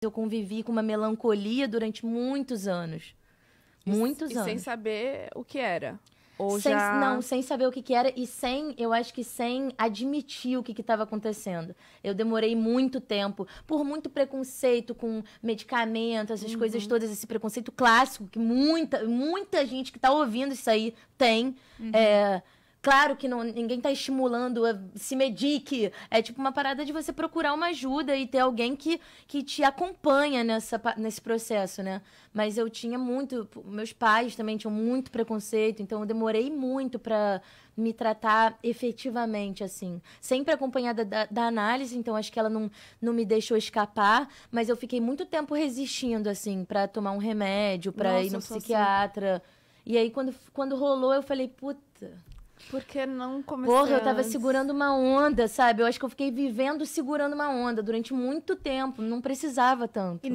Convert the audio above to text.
eu convivi com uma melancolia durante muitos anos. Muitos e, anos. E sem saber o que era. Ou sem, já... Não, sem saber o que, que, era e sem, eu acho que sem admitir o que estava acontecendo. Eu demorei muito tempo, por muito preconceito com medicamento, essas uhum. coisas todas, esse preconceito clássico que muita, muita gente que está ouvindo isso aí tem. Uhum. É, Claro que não, ninguém tá estimulando, é, se medique. É tipo uma parada de você procurar uma ajuda e ter alguém que, que te acompanha nessa, nesse processo, né? Mas eu tinha muito. Meus pais também tinham muito preconceito, então eu demorei muito para me tratar efetivamente, assim. Sempre acompanhada da, da, análise, então acho que ela não, não me deixou escapar, mas eu fiquei muito tempo resistindo, assim, para tomar um remédio, para ir no assim. psiquiatra. Assim. E aí, quando, quando rolou, eu falei, puta. Porque não começou. Porra, eu tava segurando uma onda, sabe? Eu acho que eu fiquei vivendo segurando uma onda durante muito tempo. Não precisava tanto.